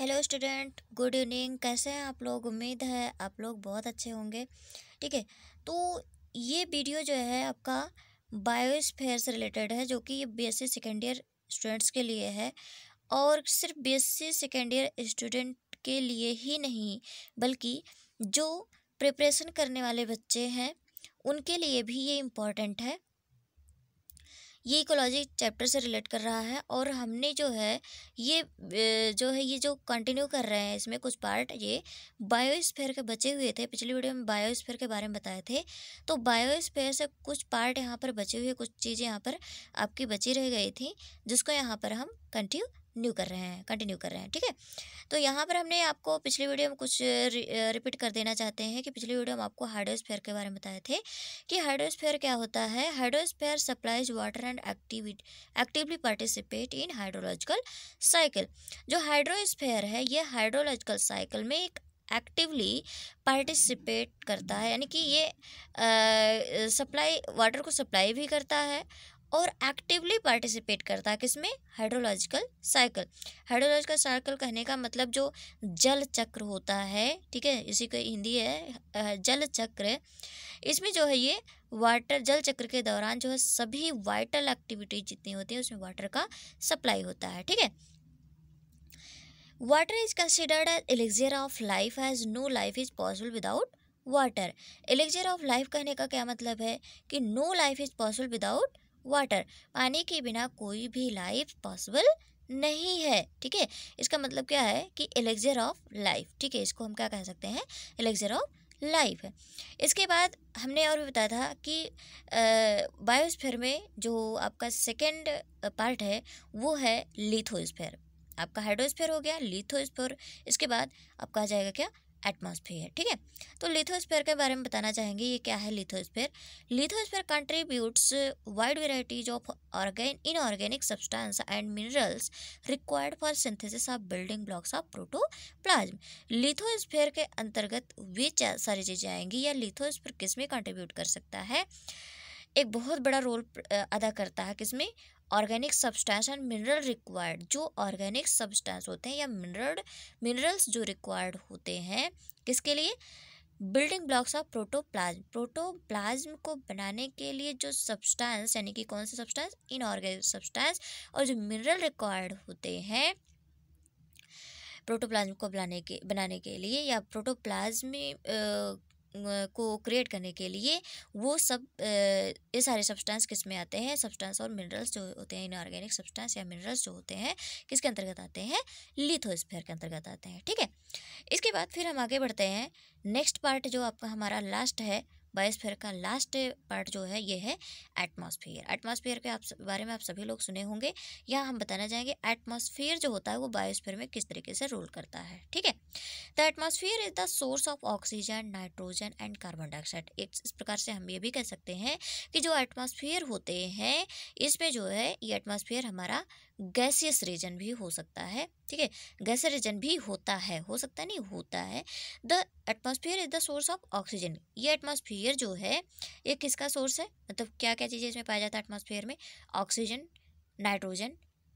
hello student good evening कैसे हैं आप लोग उम्मीद है आप लोग बहुत अच्छे होंगे ठीक है तो ये वीडियो जो है आपका बायोस्फेयर से रिलेटेड है जो कि ये बीएससी सेकेंड ईयर स्टूडेंट्स के लिए है और सिर्फ बीएससी सेकेंड ईयर स्टूडेंट के लिए ही नहीं बल्कि जो प्रिपरेशन करने वाले बच्चे हैं उनके लिए भी ये इम्पॉर्टेंट है ये इकोलॉजी चैप्टर से रिलेट कर रहा है और हमने जो है ये जो है ये जो कंटिन्यू कर रहे हैं इसमें कुछ पार्ट ये बायोस्फेयर के बचे हुए थे पिछली वीडियो में बायोस्फेयर के बारे में बताए थे तो बायोस्फेयर से कुछ पार्ट यहाँ पर बचे हुए कुछ चीज़ें यहाँ पर आपकी बची रह गई थी जिसको यहाँ पर हम कंटिन्यू न्यू कर रहे हैं कंटिन्यू कर रहे हैं ठीक है तो यहाँ पर हमने आपको पिछली वीडियो में कुछ रिपीट कर देना चाहते हैं कि पिछली वीडियो में आपको हाइड्रोस्फेयर के बारे में बताए थे कि हाइड्रोस्फेयर क्या होता है hydrosphere supplies water and activity actively participate in hydrological cycle जो हाइड्रोस्फेयर है ये हाइड्रोलॉजिकल साइकिल में एक एक्टिवली पार्टिसिपेट करता है यानी कि ये सप्लाई वाटर को सप्लाई भी करता है और एक्टिवली पार्टिसिपेट करता है किसमें हाइड्रोलॉजिकल साइकिल हाइड्रोलॉजिकल साइकिल कहने का मतलब जो जल चक्र होता है ठीक है इसी का हिंदी है जल चक्र इसमें जो है ये वाटर जल चक्र के दौरान जो है सभी वाइटल एक्टिविटीज जितनी होती है उसमें वाटर का सप्लाई होता है ठीक है water is considered as elixir of life as no life is possible without water elixir of life कहने का क्या मतलब है कि no life is possible without water पानी के बिना कोई भी लाइफ पॉसिबल नहीं है ठीक है इसका मतलब क्या है कि एलेक्जर ऑफ लाइफ ठीक है इसको हम क्या कह सकते हैं एलेक्जर ऑफ लाइफ है इसके बाद हमने और भी बताया था कि बायोस्फेयर में जो आपका सेकेंड पार्ट है वो है लिथोस्फेयर आपका हाइड्रोस्फेयर हो गया लिथोस्फेयर इसके बाद आपका आ जाएगा क्या एटमॉस्फेयर ठीक है तो लिथोस्फेयर के बारे में बताना चाहेंगे ये क्या है lithosphere lithosphere contributes wide varieties of organ inorganic substance and minerals required for synthesis of building blocks of protoplasm lithosphere के अंतर्गत वे सारी चीज़ें आएंगी या लिथोस्फेयर किस में कंट्रीब्यूट कर सकता है एक बहुत बड़ा रोल अदा करता है किसमें organic substance and mineral required जो ऑर्गेनिक सब्सटेंस होते हैं या मिनरल मिनरल्स जो रिक्वायर्ड होते हैं किसके लिए building blocks of protoplasm protoplasm को बनाने के लिए जो सब्सटेंस यानी कि कौन से सब्सटेंस इनऑर्गेनिक सब्सटेंस और जो मिनरल रिक्वायर्ड होते हैं प्रोटोप्लाज्म को बनाने के बनाने के लिए या प्रोटोप्लाज्म को क्रिएट करने के लिए वो सब ये सारे सब्सटेंस किस में आते हैं सब्सटेंस और मिनरल्स जो होते हैं इनऑर्गेनिक सब्सटेंस या मिनरल्स जो होते हैं किसके अंतर्गत आते हैं लिथोस्फेयर के अंतर्गत आते हैं ठीक है इसके बाद फिर हम आगे बढ़ते हैं नेक्स्ट पार्ट जो आपका हमारा लास्ट है बायोस्फेयर का लास्ट पार्ट जो है ये है एटमॉस्फेयर एटमॉस्फेयर के आप बारे में आप सभी लोग सुने होंगे या हम बताना चाहेंगे एटमॉस्फेयर जो होता है वो बायोस्फेयर में किस तरीके से रोल करता है ठीक है the atmosphere is the source of oxygen nitrogen and carbon dioxide इस प्रकार से हम ये भी कह सकते हैं कि जो एटमॉस्फेयर होते हैं इसमें जो है ये एटमॉस्फेयर हमारा गैसियस रीजन भी हो सकता है ठीक है गैस रीजन भी होता है हो सकता नहीं होता है the atmosphere is the source of oxygen ये एटमोसफियर जो है ये किसका सोर्स है मतलब क्या क्या चीज़ें इसमें पाया जाता है एटमोसफियर में oxygen nitrogen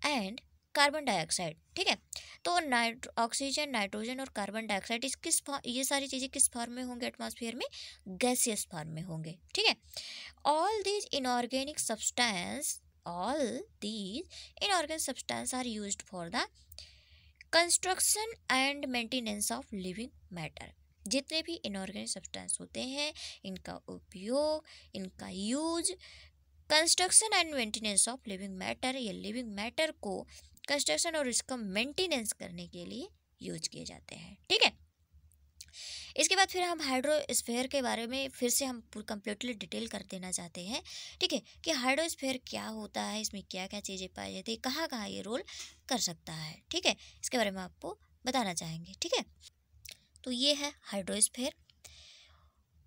and carbon dioxide ठीक है तो नाइट्रो ऑक्सीजन नाइट्रोजन और कार्बन डाइऑक्साइड इस किस ये सारी चीज़ें किस फॉर्म में होंगे एटमॉस्फेयर में गैसियस फॉर्म में होंगे ठीक है all these inorganic substance all these inorganic substances are used for the construction and maintenance of living matter जितने भी इनऑर्गेनिक सब्सटेंस होते हैं इनका उपयोग इनका use construction and maintenance of living matter या लिविंग मैटर को कंस्ट्रक्शन और इसका मेंटेनेंस करने के लिए यूज किए जाते हैं ठीक है इसके बाद फिर हम हाइड्रोस्फेयर के बारे में फिर से हम कम्प्लीटली डिटेल कर देना चाहते हैं ठीक है कि हाइड्रोस्फेयर क्या होता है इसमें क्या क्या चीज़ें पाई जाती है कहाँ कहाँ ये रोल कर सकता है ठीक है इसके बारे में आपको बताना चाहेंगे ठीक है तो ये है हाइड्रोस्फेयर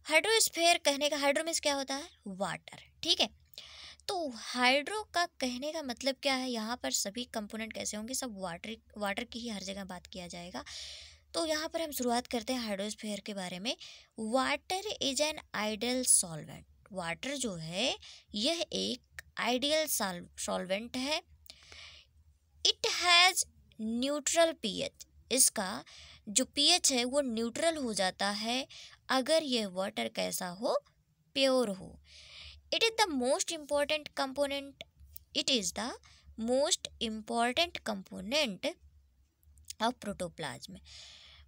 हाइड्रोस्फेयर कहने का हाइड्रो मीन्स क्या होता है वाटर ठीक है तो हाइड्रो का कहने का मतलब क्या है यहाँ पर सभी कंपोनेंट कैसे होंगे सब वाटर वाटर की ही हर जगह बात किया जाएगा तो यहाँ पर हम शुरुआत करते हैं हाइड्रोस्फेयर के बारे में water is an ideal solvent water जो है यह एक आइडियल सॉल्वेंट है इट हैज़ न्यूट्रल पीएच इसका जो पीएच है वो न्यूट्रल हो जाता है अगर यह वाटर कैसा हो प्योर हो it is the most important component it is the most important component और प्रोटोप्लाज्म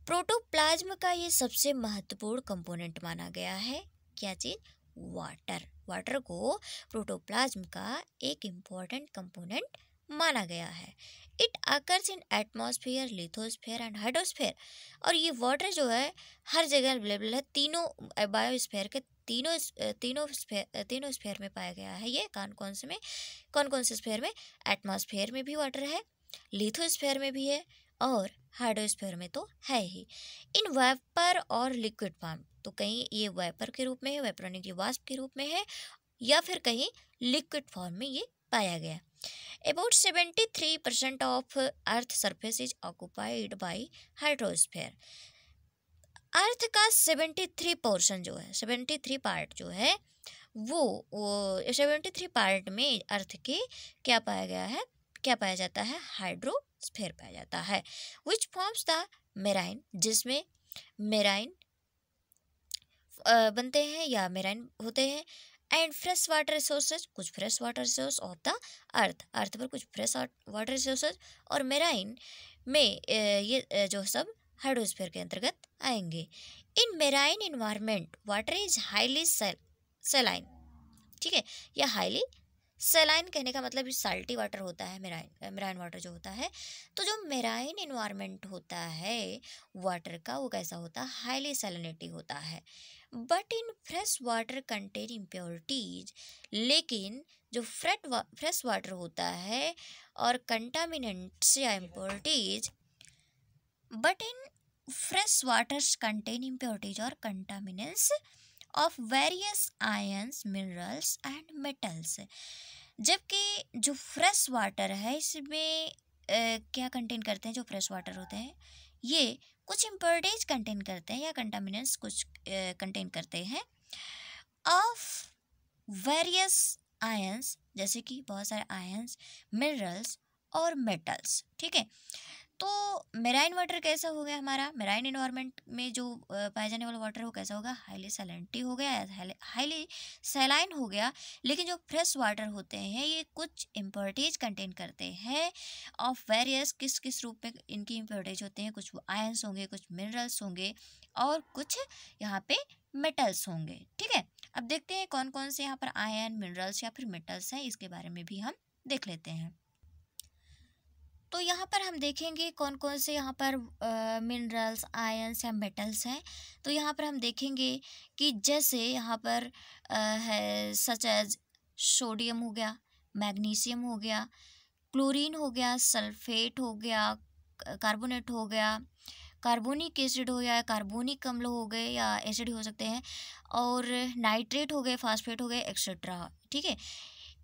प्रोटोप्लाज्म का ये सबसे महत्वपूर्ण कंपोनेंट माना गया है क्या चीज़ वाटर वाटर को प्रोटोप्लाज्म का एक इम्पॉर्टेंट कंपोनेंट माना गया है it occurs in atmosphere lithosphere and hydrosphere और ये वाटर जो है हर जगह अवेलेबल है तीनों बायोस्फेयर के तीनों तीनों स्फेयर तीनों स्फेयर में पाया गया है ये कौन कौन से में कौन कौन से स्फेयर में एटमॉस्फेयर में भी वाटर है लिथोस्फेयर में भी है और हार्डोस्फेयर में तो है ही इन वेपर और लिक्विड फॉर्म तो कहीं ये वेपर के रूप में है वेपरोनिक ये वास्प के रूप में है या फिर कहीं लिक्विड फॉर्म में ये पाया गया about seventy three percent of earth surface is occupied by hydrosphere earth का सेवेंटी थ्री पोर्शन जो है सेवेंटी थ्री पार्ट जो है वो सेवेंटी थ्री पार्ट में अर्थ के क्या पाया गया है क्या पाया जाता है हाइड्रो स्फेयर पाया जाता है विच फॉर्म्स द मेराइन जिसमें मेराइन बनते हैं या मेराइन होते हैं एंड फ्रेश वाटर रिसोर्सेज कुछ fresh water resource of the earth earth पर कुछ फ्रेश वाटर रिसोर्सेज और मेराइन में ये जो सब हाइड्रोस्फेयर के अंतर्गत आएंगे in marine environment water is highly saline ठीक है या हाईली सेलाइन कहने का मतलब साल्टी वाटर होता है मेराइन मेराइन वाटर जो होता है तो जो मेराइन इन्वायरमेंट होता है वाटर का वो कैसा होता है हाईली सेलिनिटी होता है but in fresh water contain impurities लेकिन जो फ्रेट वा, फ्रेश वाटर होता है और कंटामिनेंट्स या impurities but in fresh waters contain impurities और contaminants of various ions minerals and metals जबकि जो फ्रेश वाटर है इसमें क्या कंटेन करते हैं जो फ्रेश वाटर होते हैं ये कुछ इम्पर्टेज कंटेन करते हैं या कंटामिनेंट्स कुछ कंटेन करते हैं ऑफ वेरियस आयंस जैसे कि बहुत सारे आयंस मिनरल्स और मेटल्स ठीक है तो मेराइन वाटर कैसा हो गया हमारा मेराइन इन्वायरमेंट में जो पाया जाने वाला वाटर वो कैसा होगा हाईली सैलेंटी हो गया हाईली सैलाइन हो गया लेकिन जो फ्रेश वाटर होते हैं ये कुछ इम्प्योरिटीज कंटेन करते हैं ऑफ वेरियस किस किस रूप में इनकी इम्प्योरिटीज होते हैं कुछ आयंस होंगे कुछ मिनरल्स होंगे और कुछ यहाँ पे मेटल्स होंगे ठीक है अब देखते हैं कौन कौन से यहाँ पर आयन मिनरल्स या फिर मेटल्स हैं इसके बारे में भी हम देख लेते हैं तो यहाँ पर हम देखेंगे कौन कौन से यहाँ पर मिनरल्स आयंस या मेटल्स हैं तो यहाँ पर हम देखेंगे कि जैसे यहाँ पर है सच एज सोडियम हो गया मैग्नीशियम हो गया क्लोरीन हो गया सल्फेट हो गया कार्बोनेट हो गया कार्बोनिक एसिड हो गया कार्बोनिक अम्ल हो गए या एसिड हो सकते हैं और नाइट्रेट हो गए फास्फेट हो गए एक्सेट्रा ठीक है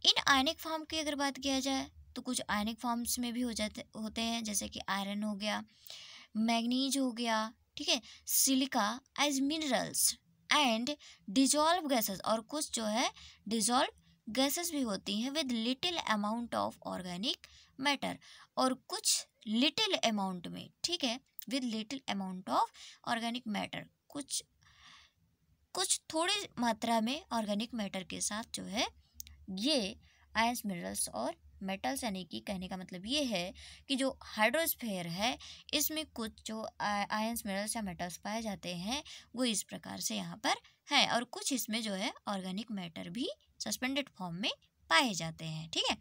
इन आयनिक फॉर्म की अगर बात किया जाए तो कुछ आयनिक फॉर्म्स में भी हो जाते होते हैं जैसे कि आयरन हो गया मैग्नीज हो गया ठीक है silica as minerals and dissolve gases और कुछ जो है डिजॉल्व गैसेस भी होती हैं with little amount of organic matter और कुछ लिटिल अमाउंट में ठीक है with little amount of organic matter कुछ कुछ थोड़ी मात्रा में ऑर्गेनिक मैटर के साथ जो है ये आयंस मिनरल्स और मेटल्स यानी कि कहने का मतलब ये है कि जो हाइड्रोस्फेयर है इसमें कुछ जो आयंस मिनरल्स या मेटल्स पाए जाते हैं वो इस प्रकार से यहाँ पर हैं और कुछ इसमें जो है ऑर्गेनिक मैटर भी सस्पेंडेड फॉर्म में पाए जाते हैं ठीक है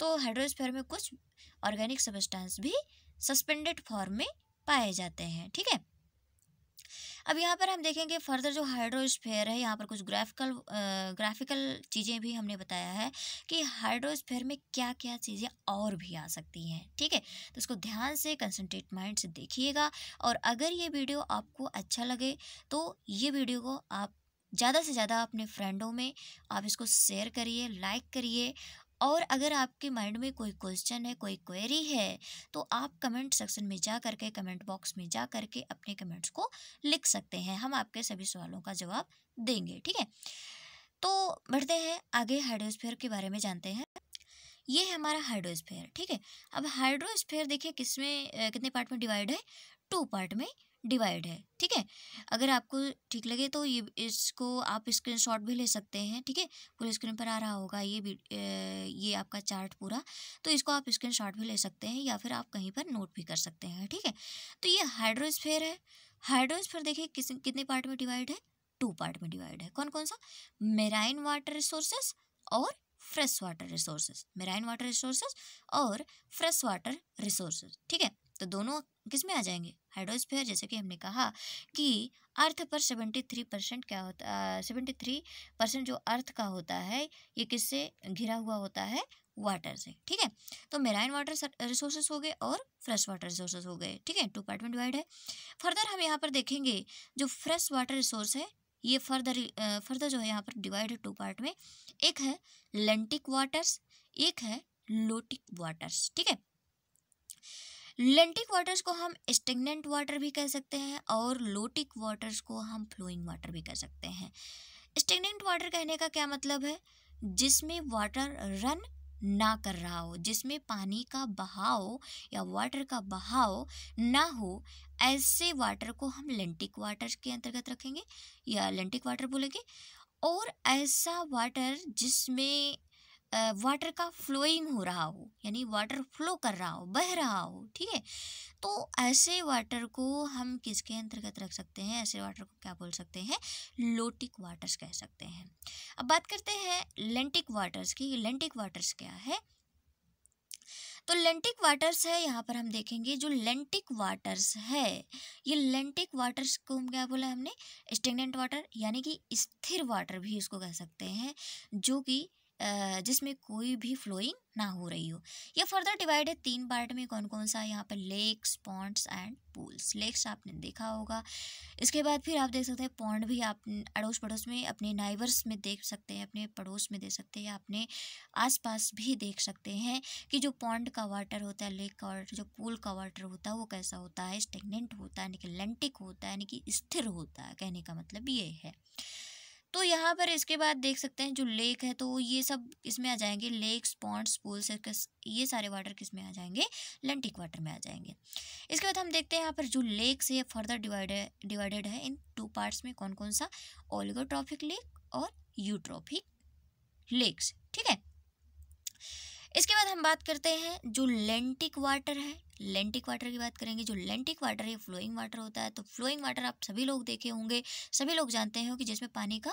तो हाइड्रोस्फेयर में कुछ ऑर्गेनिक सबस्टांस भी सस्पेंडेड फॉर्म में पाए जाते हैं ठीक है अब यहाँ पर हम देखेंगे फर्दर जो हाइड्रोस्फेयर है यहाँ पर कुछ ग्राफिकल ग्राफिकल चीज़ें भी हमने बताया है कि हाइड्रोस्फेयर में क्या क्या चीज़ें और भी आ सकती हैं ठीक है तो इसको ध्यान से कंसनट्रेट माइंड से देखिएगा और अगर ये वीडियो आपको अच्छा लगे तो ये वीडियो को आप ज़्यादा से ज़्यादा अपने फ्रेंडों में आप इसको शेयर करिए लाइक करिए और अगर आपके माइंड में कोई क्वेश्चन है कोई क्वेरी है तो आप कमेंट सेक्शन में जा करके कमेंट बॉक्स में जा करके अपने कमेंट्स को लिख सकते हैं हम आपके सभी सवालों का जवाब देंगे ठीक है तो बढ़ते हैं आगे हाइड्रोस्फेयर के बारे में जानते हैं ये है हमारा हाइड्रोस्फेयर ठीक है अब हाइड्रोस्फेयर देखिए किस में कितने पार्ट में डिवाइड है टू पार्ट में डिवाइड है ठीक है अगर आपको ठीक लगे तो ये इसको आप स्क्रीनशॉट भी ले सकते हैं ठीक है पूरे स्क्रीन पर आ रहा होगा ये भी ये आपका चार्ट पूरा तो इसको आप स्क्रीनशॉट भी ले सकते हैं या फिर आप कहीं पर नोट भी कर सकते हैं ठीक है तो ये हाइड्रोस्फेयर है हाइड्रोस्फेयर देखिए किस कितने पार्ट में डिवाइड है टू पार्ट में डिवाइड है कौन कौन सा मेराइन वाटर रिसोर्सेस और fresh water resources marine water resources और फ्रेश वाटर रिसोर्सेज ठीक है तो दोनों किस में आ जाएंगे हाइड्रोस्फेयर जैसे कि हमने कहा कि अर्थ पर सेवेंटी थ्री परसेंट क्या होता सेवेंटी थ्री परसेंट जो अर्थ का होता है ये किससे घिरा हुआ होता है वाटर से ठीक है तो मेराइन वाटर रिसोर्सेज हो गए और फ्रेश वाटर रिसोर्सेज हो गए ठीक है टू पार्ट में डिवाइड है फर्दर हम यहाँ पर देखेंगे जो फ्रेश वाटर रिसोर्स है ये फर्दर फर्दर जो है यहाँ पर डिवाइड है टू पार्ट में एक है लेंटिक वाटर्स एक है लोटिक वाटर्स ठीक है लेंटिक वाटर्स को हम स्टेगनेंट वाटर भी कह सकते हैं और लोटिक वाटर्स को हम फ्लोइंग वाटर भी कह सकते हैं स्टेगनेंट वाटर कहने का क्या मतलब है जिसमें वाटर रन ना कर रहा हो जिसमें पानी का बहाव या वाटर का बहाव ना हो ऐसे वाटर को हम लेंटिक वाटर के अंतर्गत रखेंगे या लेंटिक वाटर बोलेंगे और ऐसा वाटर जिसमें वाटर का फ्लोइंग हो रहा हो यानी वाटर फ्लो कर रहा हो बह रहा हो ठीक है तो ऐसे वाटर को हम किसके अंतर्गत रख सकते हैं ऐसे वाटर को क्या बोल सकते हैं लोटिक वाटर्स कह सकते हैं अब बात करते हैं लेंटिक वाटर्स की लेंटिक वाटर्स क्या है तो लेंटिक वाटर्स है यहाँ पर हम देखेंगे जो लेंटिक वाटर्स है ये लेंटिक वाटर्स को हम क्या बोला हमने स्टेगनेंट वाटर यानी कि स्थिर वाटर भी इसको कह सकते हैं जो कि जिसमें कोई भी फ्लोइंग ना हो रही हो ये फर्दर डिवाइड है तीन पार्ट में कौन कौन सा यहाँ पर lakes ponds and pools lakes आपने देखा होगा इसके बाद फिर आप देख सकते हैं पॉन्ड भी आप अड़ोस पड़ोस में अपने नाइवर्स में देख सकते हैं अपने पड़ोस में देख सकते हैं अपने आसपास भी देख सकते हैं कि जो पॉन्ड का वाटर होता है लेक का वाटर जो पूल का वाटर होता है वो कैसा होता है स्टेगनेंट होता है यानी कि लेंटिक होता है यानी कि स्थिर होता है कहने का मतलब ये है तो यहाँ पर इसके बाद देख सकते हैं जो लेक है तो ये सब इसमें आ जाएंगे लेक पॉन्ड्स स्पूल सर्कस ये सारे वाटर किस में आ जाएंगे लेंटिक वाटर में आ जाएंगे इसके बाद हम देखते हैं यहाँ पर जो लेक्स है फर्दर डिवाइडेड डिवाइडेड है इन टू पार्ट्स में कौन कौन सा ओलिगोट्रॉफिक लेक और यूट्रॉफिक लेक्स ठीक है इसके बाद हम बात करते हैं जो लेंटिक वाटर है लेंटिक वाटर की बात करेंगे जो लेंटिक वाटर है फ्लोइंग वाटर होता है तो फ्लोइंग वाटर आप सभी लोग देखे होंगे सभी लोग जानते हैं कि जिसमें पानी का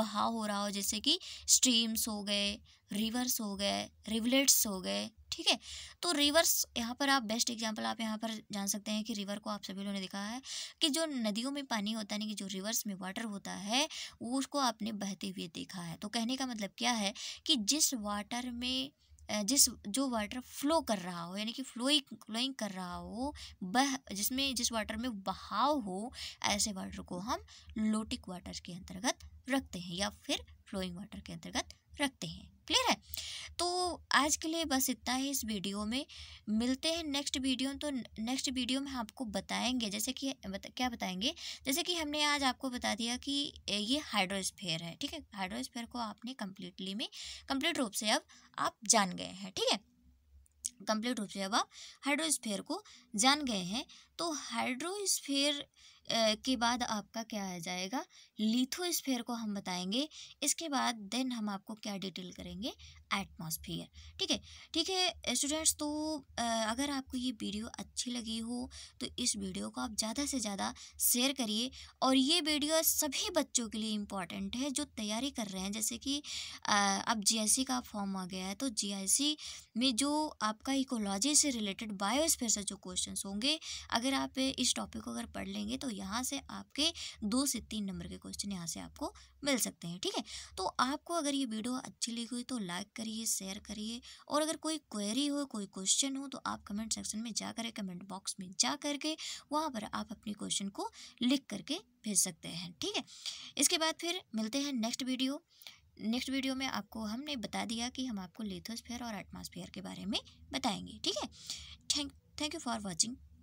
बहाव हो रहा हो जैसे कि स्ट्रीम्स हो गए रिवर्स हो गए रिवलेट्स हो गए ठीक है तो रिवर्स यहाँ पर आप बेस्ट एग्जाम्पल आप यहाँ पर जान सकते हैं कि रिवर को आप सभी लोगों ने देखा है कि जो नदियों में पानी होता है कि जो रिवर्स में वाटर होता है वो उसको आपने बहते हुए देखा है तो कहने का मतलब क्या है कि जिस वाटर में जिस जो वाटर फ्लो कर रहा हो यानी कि फ्लोइंग फ्लोइंग कर रहा हो बह जिसमें जिस वाटर में बहाव हो ऐसे वाटर को हम लोटिक वाटर के अंतर्गत रखते हैं या फिर फ्लोइंग वाटर के अंतर्गत रखते हैं क्लियर है तो आज के लिए बस इतना ही इस वीडियो में मिलते हैं नेक्स्ट वीडियो तो नेक्स्ट वीडियो में आपको बताएंगे जैसे कि बता, क्या बताएंगे जैसे कि हमने आज आपको बता दिया कि ये हाइड्रोस्फेयर है ठीक है हाइड्रोस्फेयर को आपने कम्प्लीटली में कम्प्लीट रूप से अब आप जान गए हैं ठीक है कम्प्लीट रूप से अब आप हाइड्रोस्फेयर को जान गए हैं तो हाइड्रोस्फेयर के बाद आपका क्या आ जाएगा लिथोस्फेयर को हम बताएंगे इसके बाद देन हम आपको क्या डिटेल करेंगे एटमॉस्फेयर ठीक है ठीक है स्टूडेंट्स तो अगर आपको ये वीडियो अच्छी लगी हो तो इस वीडियो को आप ज़्यादा से ज़्यादा शेयर करिए और ये वीडियो सभी बच्चों के लिए इम्पॉर्टेंट है जो तैयारी कर रहे हैं जैसे कि अब जी का फॉर्म आ गया है तो जी में जो आपका इकोलॉजी से रिलेटेड बायोस्फेयर से जो क्वेश्चन होंगे अगर आप इस टॉपिक को अगर पढ़ लेंगे तो यहाँ से आपके दो से तीन नंबर के क्वेश्चन यहाँ से आपको मिल सकते हैं ठीक है तो आपको अगर ये वीडियो अच्छी लगी हुई तो लाइक करिए शेयर करिए और अगर कोई क्वेरी हो कोई क्वेश्चन हो तो आप कमेंट सेक्शन में जा कमेंट बॉक्स में जा करके वहाँ पर आप अपने क्वेश्चन को लिख करके भेज सकते हैं ठीक है इसके बाद फिर मिलते हैं नेक्स्ट वीडियो नेक्स्ट वीडियो में आपको हमने बता दिया कि हम आपको लेथोस्फेयर और एटमॉस्फेयर के बारे में बताएंगे ठीक है thank thank you for watching